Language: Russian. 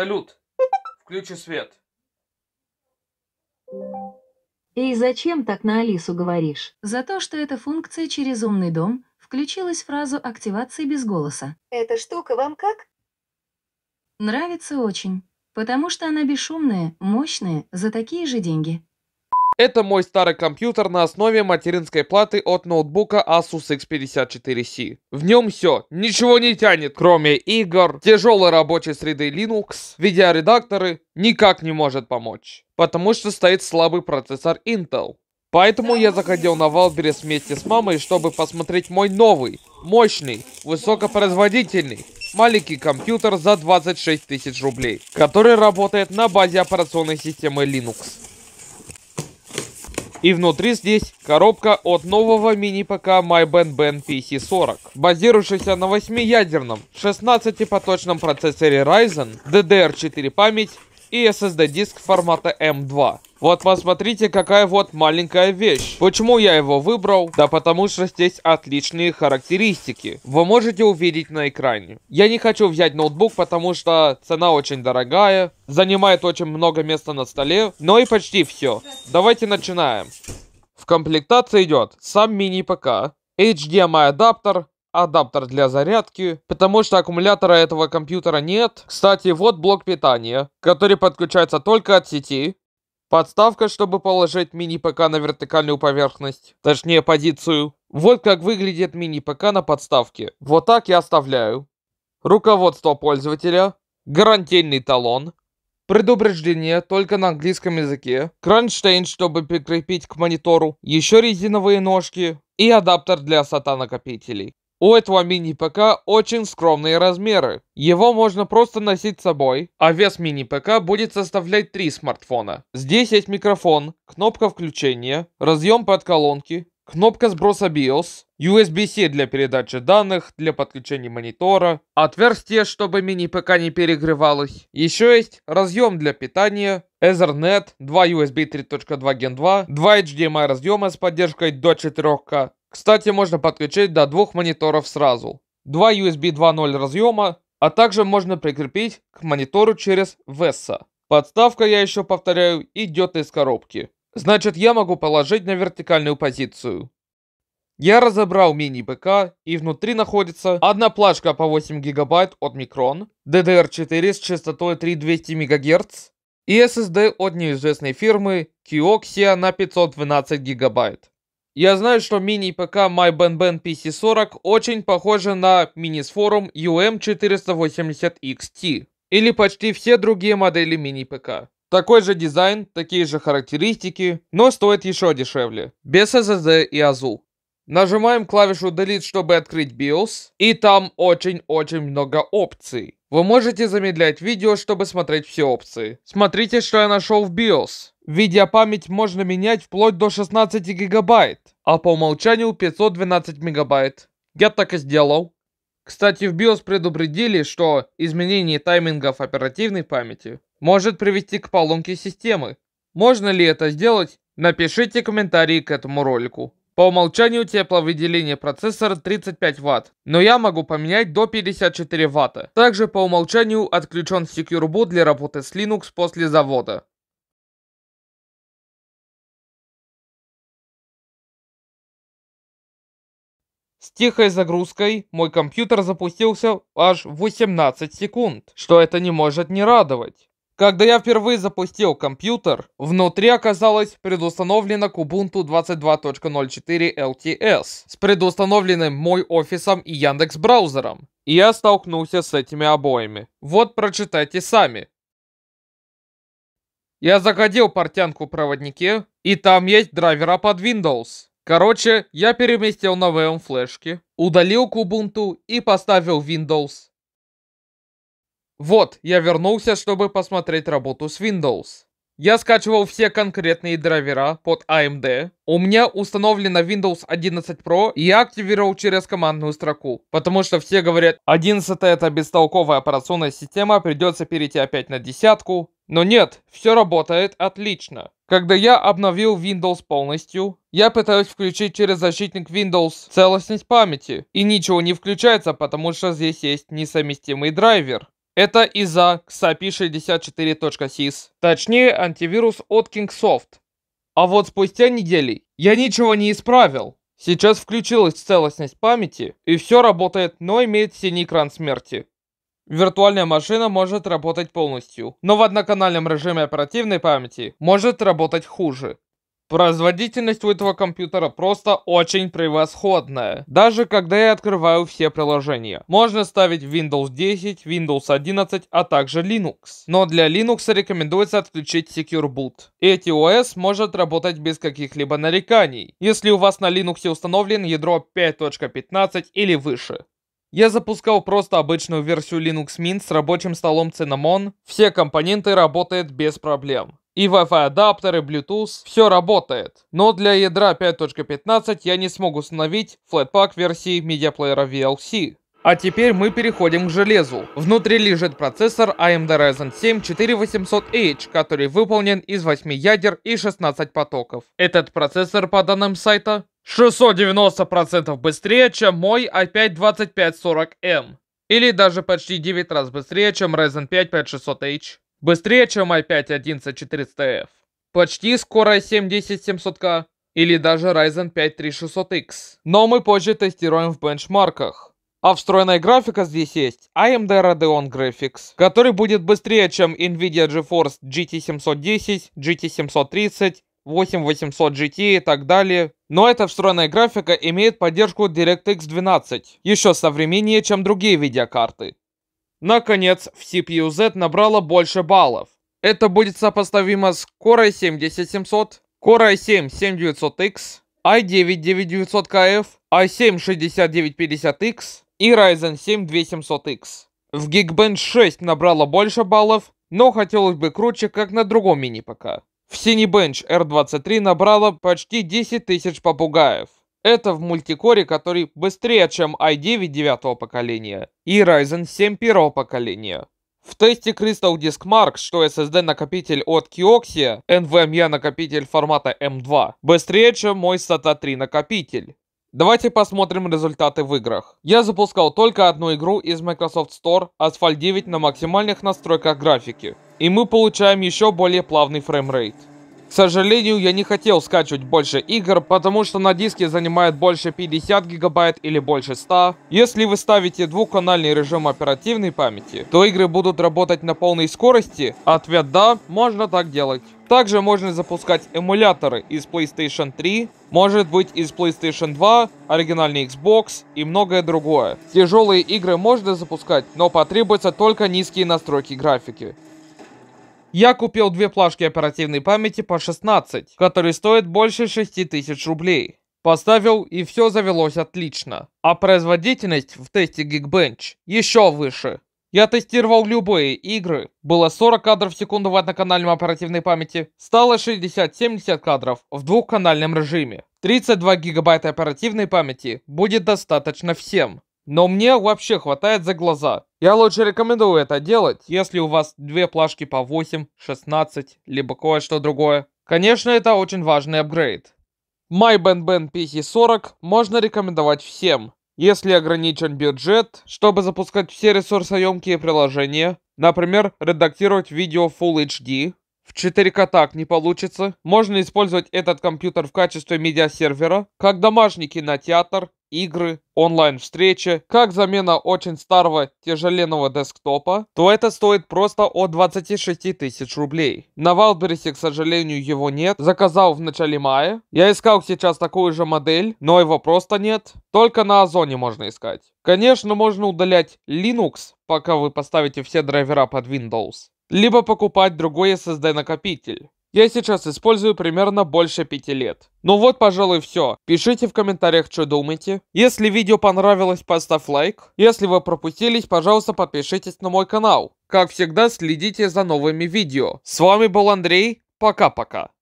Салют, включи свет. И зачем так на Алису говоришь? За то, что эта функция через умный дом включилась фразу активации без голоса. Эта штука вам как? Нравится очень, потому что она бесшумная, мощная, за такие же деньги. Это мой старый компьютер на основе материнской платы от ноутбука Asus X54C. В нем все, ничего не тянет, кроме игр, тяжелой рабочей среды Linux, видеоредакторы, никак не может помочь. Потому что стоит слабый процессор Intel. Поэтому я заходил на Валберес вместе с мамой, чтобы посмотреть мой новый, мощный, высокопроизводительный, маленький компьютер за 26 тысяч рублей, который работает на базе операционной системы Linux. И внутри здесь коробка от нового мини-ПК MyBandBand PC40. Базирующийся на 8-ядерном, 16-поточном процессоре Ryzen, DDR4 память, и SSD-диск формата M2. Вот посмотрите, какая вот маленькая вещь. Почему я его выбрал? Да потому что здесь отличные характеристики. Вы можете увидеть на экране. Я не хочу взять ноутбук, потому что цена очень дорогая, занимает очень много места на столе, но ну и почти все. Давайте начинаем. В комплектации идет сам мини-ПК, HDMI адаптер, адаптер для зарядки, потому что аккумулятора этого компьютера нет. Кстати, вот блок питания, который подключается только от сети. Подставка, чтобы положить мини-ПК на вертикальную поверхность, точнее позицию. Вот как выглядит мини-ПК на подставке. Вот так я оставляю. Руководство пользователя. Гарантийный талон. Предупреждение только на английском языке. Кронштейн, чтобы прикрепить к монитору. Еще резиновые ножки. И адаптер для SATA накопителей. У этого мини-ПК очень скромные размеры. Его можно просто носить с собой, а вес мини-ПК будет составлять три смартфона. Здесь есть микрофон, кнопка включения, разъем под колонки, кнопка сброса BIOS, USB-C для передачи данных, для подключения монитора, отверстие, чтобы мини-ПК не перегревалось. Еще есть разъем для питания, Ethernet, 2 USB 3.2 Gen 2, 2 HDMI разъема с поддержкой до 4К, кстати, можно подключить до двух мониторов сразу. Два USB 2.0 разъема, а также можно прикрепить к монитору через VESA. Подставка, я еще повторяю, идет из коробки. Значит, я могу положить на вертикальную позицию. Я разобрал мини-ПК, и внутри находится одна плашка по 8 ГБ от Micron, DDR4 с частотой 3200 МГц и SSD от неизвестной фирмы Kioxia на 512 ГБ. Я знаю, что мини-ПК MyBenben PC40 очень похожа на мини-сфорум UM480XT или почти все другие модели мини-ПК. Такой же дизайн, такие же характеристики, но стоит еще дешевле, без SSD и AZU. Нажимаем клавишу Delete, чтобы открыть BIOS, и там очень-очень много опций. Вы можете замедлять видео, чтобы смотреть все опции. Смотрите, что я нашел в BIOS. Видеопамять можно менять вплоть до 16 гигабайт, а по умолчанию 512 мегабайт. Я так и сделал. Кстати, в BIOS предупредили, что изменение таймингов оперативной памяти может привести к поломке системы. Можно ли это сделать? Напишите комментарии к этому ролику. По умолчанию тепловыделение процессора 35 Вт, но я могу поменять до 54 Вт. Также по умолчанию отключен Secure Boot для работы с Linux после завода. С тихой загрузкой мой компьютер запустился аж 18 секунд, что это не может не радовать. Когда я впервые запустил компьютер, внутри оказалось предустановлено к 22.04 LTS с предустановленным мой офисом и Яндекс браузером. И я столкнулся с этими обоими. Вот прочитайте сами. Я заходил портянку в проводнике, и там есть драйвера под Windows. Короче, я переместил на VM флешки, удалил кубунту и поставил Windows. Вот, я вернулся, чтобы посмотреть работу с Windows. Я скачивал все конкретные драйвера под AMD. У меня установлено Windows 11 Pro и я активировал через командную строку. Потому что все говорят, 11 это бестолковая операционная система, придется перейти опять на десятку. Но нет, все работает отлично. Когда я обновил Windows полностью, я пытаюсь включить через защитник Windows целостность памяти, и ничего не включается, потому что здесь есть несовместимый драйвер. Это из-за XAPI64.sys, точнее антивирус от Kingsoft. А вот спустя недели я ничего не исправил. Сейчас включилась целостность памяти, и все работает, но имеет синий экран смерти. Виртуальная машина может работать полностью, но в одноканальном режиме оперативной памяти может работать хуже. Производительность у этого компьютера просто очень превосходная, даже когда я открываю все приложения. Можно ставить Windows 10, Windows 11, а также Linux. Но для Linux рекомендуется отключить Secure Boot. Эти ОС может работать без каких-либо нареканий, если у вас на Linux установлен ядро 5.15 или выше. Я запускал просто обычную версию Linux Mint с рабочим столом Cinnamon. Все компоненты работают без проблем. И Wi-Fi адаптер и Bluetooth, все работает. Но для ядра 5.15 я не смог установить Flatpak версии медиаплеера VLC. А теперь мы переходим к железу. Внутри лежит процессор AMD Ryzen 7 4800H, который выполнен из 8 ядер и 16 потоков. Этот процессор, по данным сайта, 690% быстрее, чем мой i5 2540M. Или даже почти 9 раз быстрее, чем Ryzen 5 5600H. Быстрее, чем i5 11400F. Почти скоро 70700K. Или даже Ryzen 5 3600X. Но мы позже тестируем в бенчмарках. А встроенная графика здесь есть AMD Radeon Graphics, который будет быстрее, чем NVIDIA GeForce GT710, GT730 8800 GT и так далее. Но эта встроенная графика имеет поддержку DirectX 12, еще современнее, чем другие видеокарты. Наконец, в CPU-Z набрала больше баллов. Это будет сопоставимо с Core i7-7700, Core i7-7900X, i9-9900KF, i7-6950X и Ryzen 7 2700X. В Geekbench 6 набрала больше баллов, но хотелось бы круче, как на другом мини-ПК. В Cinebench R23 набрала почти 10 тысяч попугаев. Это в мультикоре, который быстрее, чем i9 девятого поколения и Ryzen 7 первого поколения. В тесте Crystal Disk Mark, что SSD-накопитель от Kioxia, NVMe накопитель формата M2, быстрее, чем мой SATA 3 накопитель. Давайте посмотрим результаты в играх. Я запускал только одну игру из Microsoft Store Asphalt 9 на максимальных настройках графики. И мы получаем еще более плавный фреймрейт. К сожалению, я не хотел скачивать больше игр, потому что на диске занимает больше 50 гигабайт или больше 100. Если вы ставите двухканальный режим оперативной памяти, то игры будут работать на полной скорости? Ответ да, можно так делать. Также можно запускать эмуляторы из PlayStation 3, может быть из PlayStation 2, оригинальный Xbox и многое другое. Тяжелые игры можно запускать, но потребуются только низкие настройки графики. Я купил две плашки оперативной памяти по 16, которые стоят больше 6000 рублей. Поставил, и все завелось отлично. А производительность в тесте Geekbench еще выше. Я тестировал любые игры. Было 40 кадров в секунду в одноканальном оперативной памяти. Стало 60-70 кадров в двухканальном режиме. 32 гигабайта оперативной памяти будет достаточно всем. Но мне вообще хватает за глаза. Я лучше рекомендую это делать, если у вас две плашки по 8, 16, либо кое-что другое. Конечно, это очень важный апгрейд. MyBandBand PC40 можно рекомендовать всем, если ограничен бюджет, чтобы запускать все ресурсоемкие приложения, например, редактировать видео Full HD, в 4К так не получится. Можно использовать этот компьютер в качестве медиасервера, как домашний кинотеатр игры, онлайн-встречи, как замена очень старого тяжеленного десктопа, то это стоит просто от 26 тысяч рублей. На Валбересе, к сожалению, его нет. Заказал в начале мая. Я искал сейчас такую же модель, но его просто нет. Только на Озоне можно искать. Конечно, можно удалять Linux, пока вы поставите все драйвера под Windows. Либо покупать другой SSD-накопитель. Я сейчас использую примерно больше пяти лет. Ну вот, пожалуй, все. Пишите в комментариях, что думаете. Если видео понравилось, поставь лайк. Если вы пропустились, пожалуйста, подпишитесь на мой канал. Как всегда, следите за новыми видео. С вами был Андрей. Пока-пока.